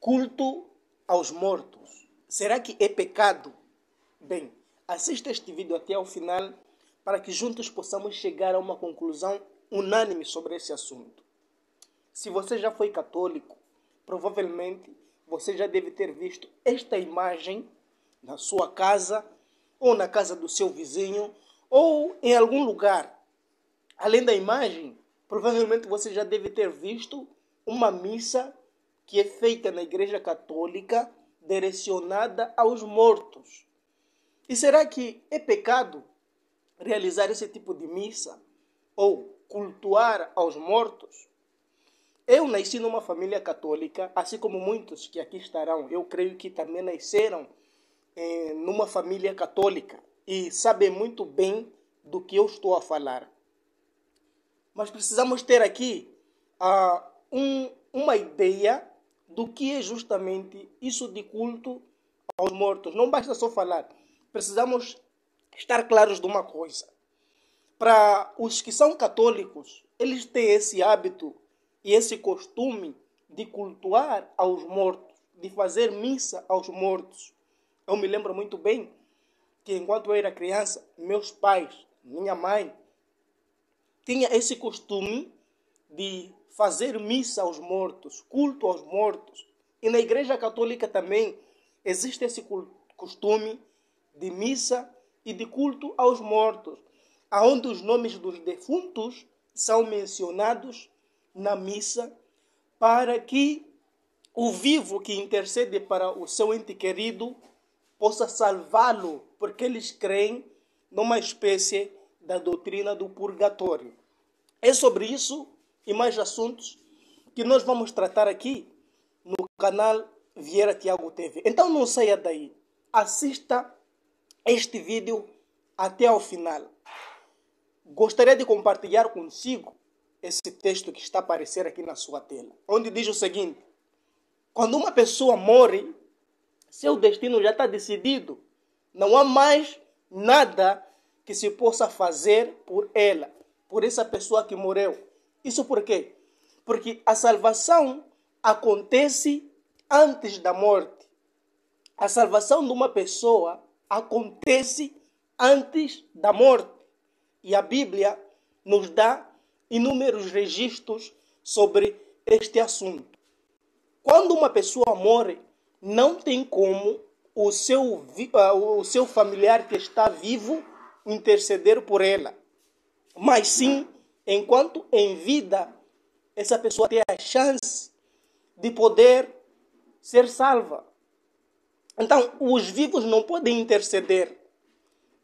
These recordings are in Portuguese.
culto aos mortos. Será que é pecado? Bem, assista este vídeo até ao final para que juntos possamos chegar a uma conclusão unânime sobre esse assunto. Se você já foi católico, provavelmente você já deve ter visto esta imagem na sua casa ou na casa do seu vizinho ou em algum lugar. Além da imagem, provavelmente você já deve ter visto uma missa que é feita na Igreja Católica direcionada aos mortos. E será que é pecado realizar esse tipo de missa ou cultuar aos mortos? Eu nasci numa família católica, assim como muitos que aqui estarão. Eu creio que também nasceram eh, numa família católica e sabem muito bem do que eu estou a falar. Mas precisamos ter aqui ah, um, uma ideia do que é justamente isso de culto aos mortos. Não basta só falar, precisamos estar claros de uma coisa. Para os que são católicos, eles têm esse hábito e esse costume de cultuar aos mortos, de fazer missa aos mortos. Eu me lembro muito bem que enquanto eu era criança, meus pais, minha mãe, tinha esse costume de fazer missa aos mortos, culto aos mortos. E na Igreja Católica também existe esse costume de missa e de culto aos mortos, aonde os nomes dos defuntos são mencionados na missa para que o vivo que intercede para o seu ente querido possa salvá-lo, porque eles creem numa espécie da doutrina do purgatório. É sobre isso e mais assuntos que nós vamos tratar aqui no canal Vieira Tiago TV. Então não saia daí. Assista este vídeo até ao final. Gostaria de compartilhar consigo esse texto que está a aparecer aqui na sua tela, onde diz o seguinte: Quando uma pessoa morre, seu destino já está decidido. Não há mais nada que se possa fazer por ela, por essa pessoa que morreu. Isso por quê? Porque a salvação acontece antes da morte. A salvação de uma pessoa acontece antes da morte. E a Bíblia nos dá inúmeros registros sobre este assunto. Quando uma pessoa morre, não tem como o seu, ah, o seu familiar que está vivo interceder por ela, mas sim enquanto em vida essa pessoa tem a chance de poder ser salva. Então, os vivos não podem interceder.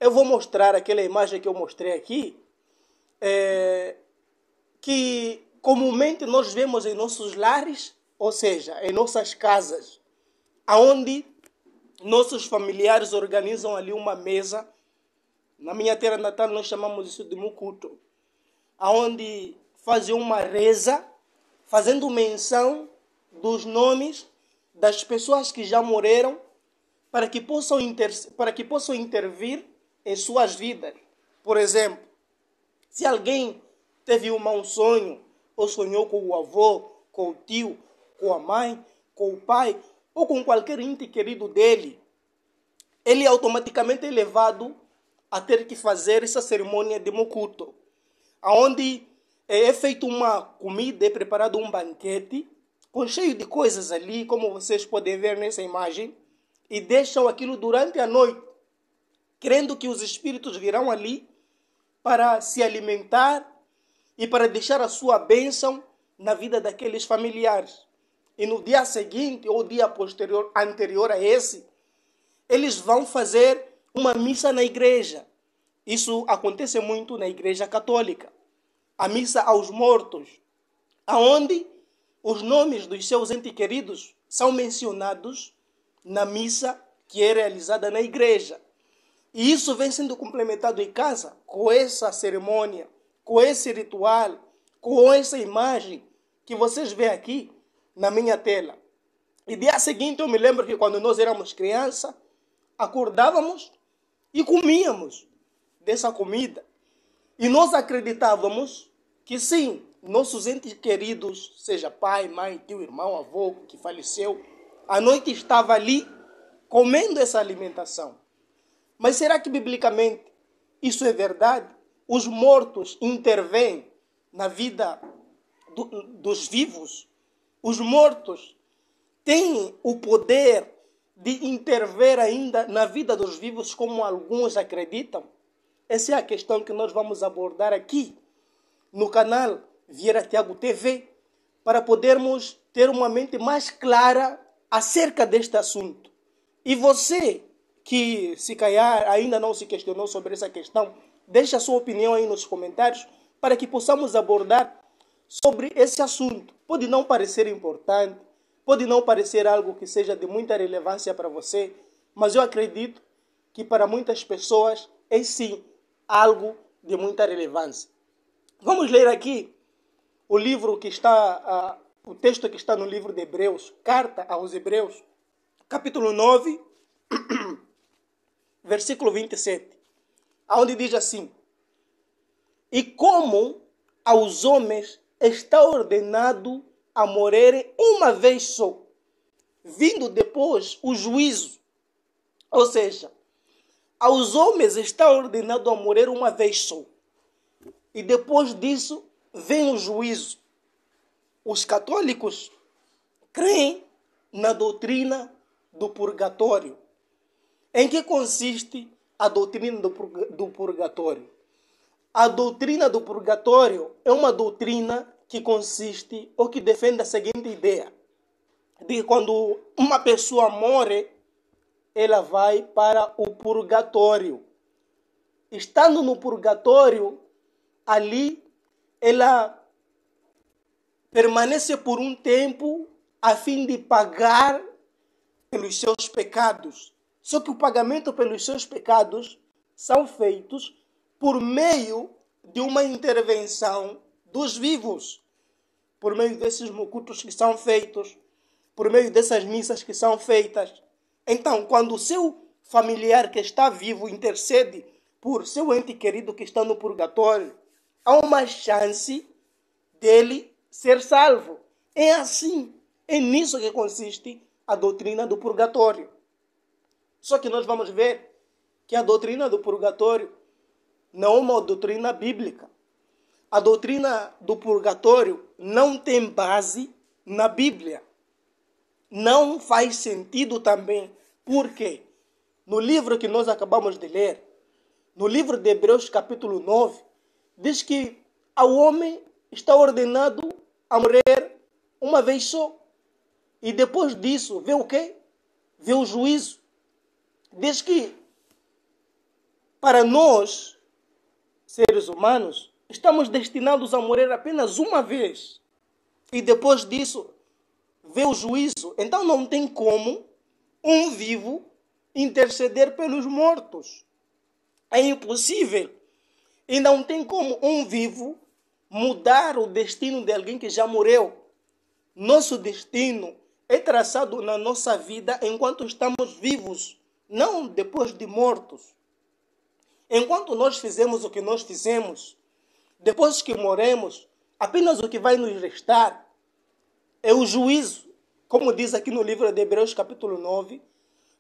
Eu vou mostrar aquela imagem que eu mostrei aqui, é, que comumente nós vemos em nossos lares, ou seja, em nossas casas, aonde nossos familiares organizam ali uma mesa. Na minha terra natal nós chamamos isso de mukuto aonde fazem uma reza, fazendo menção dos nomes das pessoas que já morreram, para que possam, para que possam intervir em suas vidas. Por exemplo, se alguém teve um mau sonho, ou sonhou com o avô, com o tio, com a mãe, com o pai, ou com qualquer ente querido dele, ele é automaticamente é levado a ter que fazer essa cerimônia de mocuto onde é, é feita uma comida, é preparado um banquete, com cheio de coisas ali, como vocês podem ver nessa imagem, e deixam aquilo durante a noite, crendo que os espíritos virão ali para se alimentar e para deixar a sua bênção na vida daqueles familiares. E no dia seguinte ou dia posterior anterior a esse, eles vão fazer uma missa na igreja isso acontece muito na Igreja Católica. A missa aos mortos, aonde os nomes dos seus entes queridos são mencionados na missa que é realizada na igreja. E isso vem sendo complementado em casa com essa cerimônia, com esse ritual, com essa imagem que vocês veem aqui na minha tela. E dia seguinte eu me lembro que quando nós éramos criança, acordávamos e comíamos dessa comida. E nós acreditávamos que sim, nossos entes queridos, seja pai, mãe, tio, irmão, avô que faleceu, à noite estava ali comendo essa alimentação. Mas será que biblicamente isso é verdade? Os mortos intervêm na vida do, dos vivos? Os mortos têm o poder de intervir ainda na vida dos vivos, como alguns acreditam? Essa é a questão que nós vamos abordar aqui no canal Vieira Tiago TV para podermos ter uma mente mais clara acerca deste assunto. E você que se calhar ainda não se questionou sobre essa questão, deixe a sua opinião aí nos comentários para que possamos abordar sobre esse assunto. Pode não parecer importante, pode não parecer algo que seja de muita relevância para você, mas eu acredito que para muitas pessoas é sim algo de muita relevância. Vamos ler aqui o livro que está, uh, o texto que está no livro de Hebreus, Carta aos Hebreus, capítulo 9, versículo 27, onde diz assim: E como aos homens está ordenado a morrer uma vez só, vindo depois o juízo. Ou seja, aos homens está ordenado a morrer uma vez só. E depois disso vem o juízo. Os católicos creem na doutrina do purgatório. Em que consiste a doutrina do purgatório? A doutrina do purgatório é uma doutrina que consiste ou que defende a seguinte ideia: de quando uma pessoa morre, ela vai para o purgatório. Estando no purgatório, ali ela permanece por um tempo a fim de pagar pelos seus pecados. Só que o pagamento pelos seus pecados são feitos por meio de uma intervenção dos vivos, por meio desses mucutos que são feitos, por meio dessas missas que são feitas. Então, quando o seu familiar que está vivo intercede por seu ente querido que está no purgatório, há uma chance dele ser salvo. É assim, é nisso que consiste a doutrina do purgatório. Só que nós vamos ver que a doutrina do purgatório não é uma doutrina bíblica. A doutrina do purgatório não tem base na Bíblia não faz sentido também. Porque no livro que nós acabamos de ler, no livro de Hebreus, capítulo 9, diz que o homem está ordenado a morrer uma vez só. E depois disso, vê o quê? Vê o juízo. Diz que para nós, seres humanos, estamos destinados a morrer apenas uma vez. E depois disso, vê o juízo. Então não tem como um vivo interceder pelos mortos. É impossível. E não tem como um vivo mudar o destino de alguém que já morreu. Nosso destino é traçado na nossa vida enquanto estamos vivos, não depois de mortos. Enquanto nós fizemos o que nós fizemos, depois que moremos, apenas o que vai nos restar é o juízo, como diz aqui no livro de Hebreus, capítulo 9,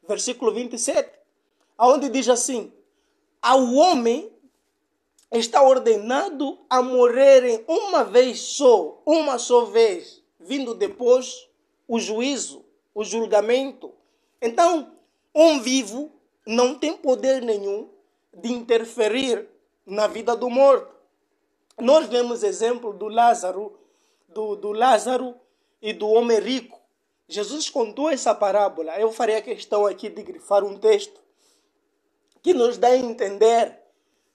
versículo 27, aonde diz assim: Ao homem está ordenado a morrerem uma vez só, uma só vez, vindo depois o juízo, o julgamento. Então, um vivo não tem poder nenhum de interferir na vida do morto. Nós vemos exemplo do Lázaro, do, do Lázaro e do homem rico. Jesus contou essa parábola. Eu farei a questão aqui de grifar um texto que nos dá a entender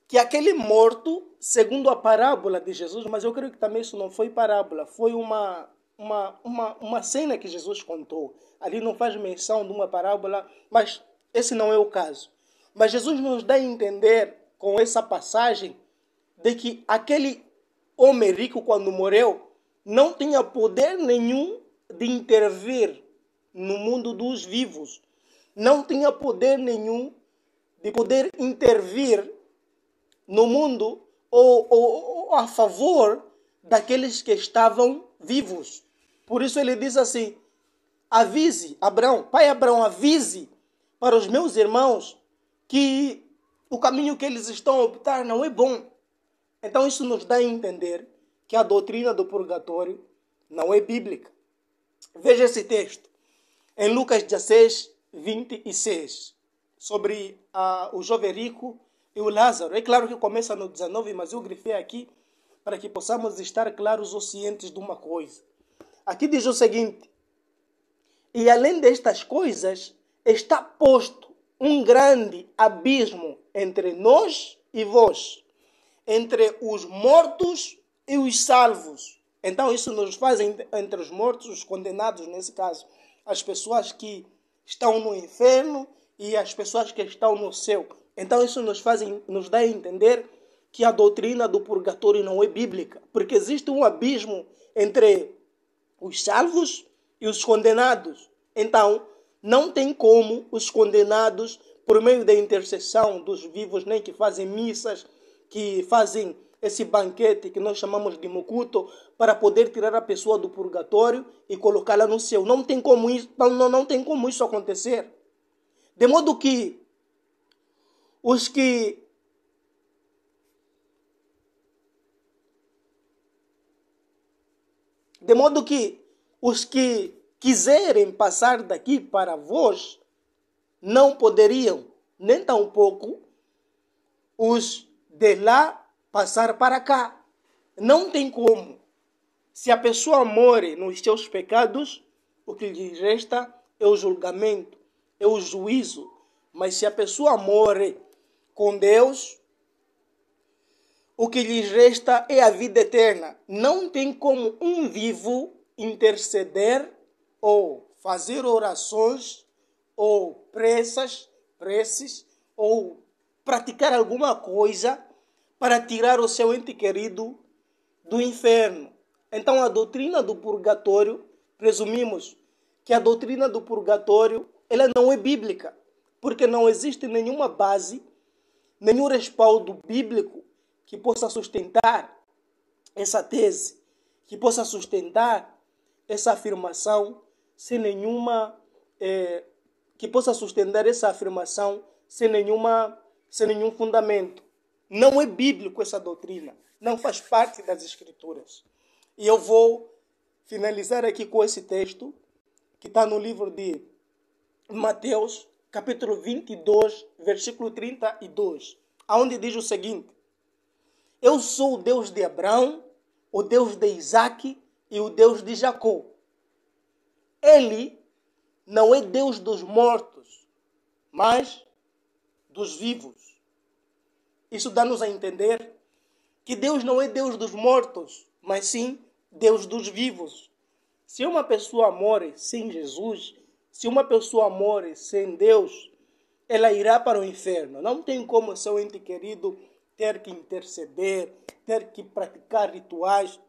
que aquele morto, segundo a parábola de Jesus, mas eu creio que também isso não foi parábola, foi uma, uma, uma, uma cena que Jesus contou. Ali não faz menção de uma parábola, mas esse não é o caso. Mas Jesus nos dá a entender com essa passagem de que aquele homem rico, quando morreu, não tinha poder nenhum de intervir no mundo dos vivos. Não tinha poder nenhum de poder intervir no mundo ou, ou, ou a favor daqueles que estavam vivos. Por isso ele diz assim: avise Abraão, pai Abraão, avise para os meus irmãos que o caminho que eles estão a optar não é bom. Então isso nos dá a entender que a doutrina do purgatório não é bíblica. Veja esse texto. Em Lucas 16, 26. Sobre ah, o jovem rico e o Lázaro. É claro que começa no 19, mas eu grifei aqui para que possamos estar claros ou cientes de uma coisa. Aqui diz o seguinte: E além destas coisas, está posto um grande abismo entre nós e vós, entre os mortos e os salvos, então, isso nos faz entre os mortos, os condenados, nesse caso, as pessoas que estão no inferno e as pessoas que estão no céu. Então, isso nos, faz, nos dá a entender que a doutrina do purgatório não é bíblica, porque existe um abismo entre os salvos e os condenados. Então, não tem como os condenados, por meio da intercessão dos vivos, nem que fazem missas, que fazem esse banquete que nós chamamos de mucuto, para poder tirar a pessoa do purgatório e colocá-la no céu. Não tem como isso, não, não, não tem como isso acontecer. De modo que os que de modo que os que quiserem passar daqui para vós não poderiam, nem tampouco os de lá passar para cá. Não tem como. Se a pessoa morre nos seus pecados, o que lhe resta é o julgamento, é o juízo. Mas se a pessoa morre com Deus, o que lhe resta é a vida eterna. Não tem como um vivo interceder ou fazer orações ou pressas, preces ou praticar alguma coisa para tirar o seu ente querido do inferno. Então, a doutrina do purgatório, presumimos que a doutrina do purgatório ela não é bíblica, porque não existe nenhuma base, nenhum respaldo bíblico que possa sustentar essa tese, que possa sustentar essa afirmação sem nenhuma é, que possa sustentar essa afirmação sem nenhuma sem nenhum fundamento. Não é bíblico essa doutrina, não faz parte das escrituras. E eu vou finalizar aqui com esse texto que está no livro de Mateus, capítulo 22, versículo 32, aonde diz o seguinte: Eu sou o Deus de Abraão, o Deus de Isaac e o Deus de Jacó. Ele não é Deus dos mortos, mas dos vivos. Isso dá-nos a entender que Deus não é Deus dos mortos, mas sim Deus dos vivos. Se uma pessoa morre sem Jesus, se uma pessoa morre sem Deus, ela irá para o inferno. Não tem como seu ente querido ter que interceder, ter que praticar rituais.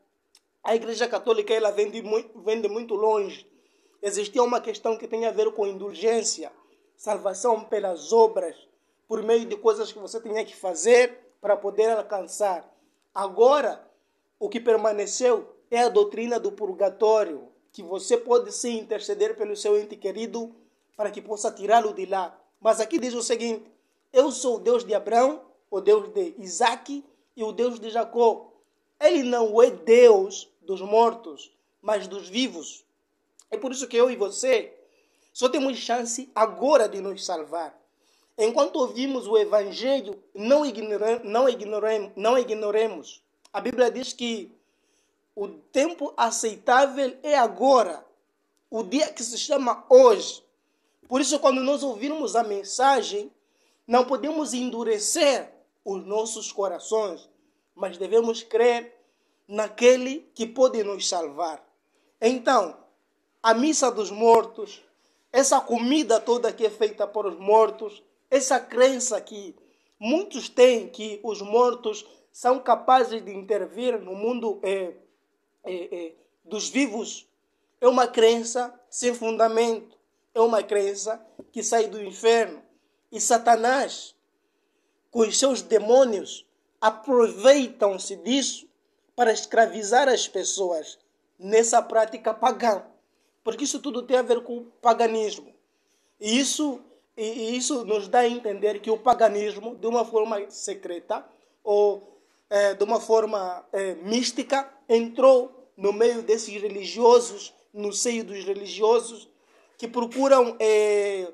A Igreja Católica ela vende muito, vende muito longe. Existia uma questão que tem a ver com indulgência, salvação pelas obras, por meio de coisas que você tinha que fazer para poder alcançar. Agora, o que permaneceu é a doutrina do purgatório, que você pode sim interceder pelo seu ente querido para que possa tirá-lo de lá. Mas aqui diz o seguinte: Eu sou o Deus de Abraão, o Deus de Isaac e o Deus de Jacó. Ele não é Deus dos mortos, mas dos vivos. É por isso que eu e você só temos chance agora de nos salvar. Enquanto ouvimos o Evangelho, não, não, não ignoremos. A Bíblia diz que o tempo aceitável é agora, o dia que se chama hoje. Por isso, quando nós ouvirmos a mensagem, não podemos endurecer os nossos corações, mas devemos crer naquele que pode nos salvar. Então, a missa dos mortos, essa comida toda que é feita para os mortos, essa crença que muitos têm que os mortos são capazes de intervir no mundo é, é, é, dos vivos é uma crença sem fundamento, é uma crença que sai do inferno. E Satanás, com os seus demônios, aproveitam-se disso para escravizar as pessoas nessa prática pagã. Porque isso tudo tem a ver com o paganismo. E isso, e isso nos dá a entender que o paganismo, de uma forma secreta ou é, de uma forma é, mística, entrou no meio desses religiosos, no seio dos religiosos, que procuram é,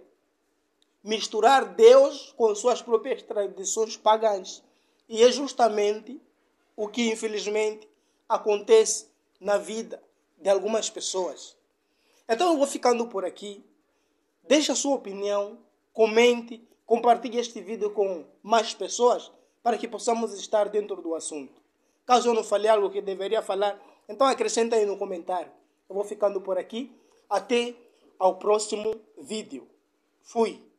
misturar Deus com suas próprias tradições pagãs. E é justamente o que, infelizmente, acontece na vida de algumas pessoas. Então eu vou ficando por aqui. Deixe a sua opinião, comente, compartilhe este vídeo com mais pessoas para que possamos estar dentro do assunto. Caso eu não fale algo que deveria falar, então acrescenta aí no comentário. Eu vou ficando por aqui. Até ao próximo vídeo. Fui.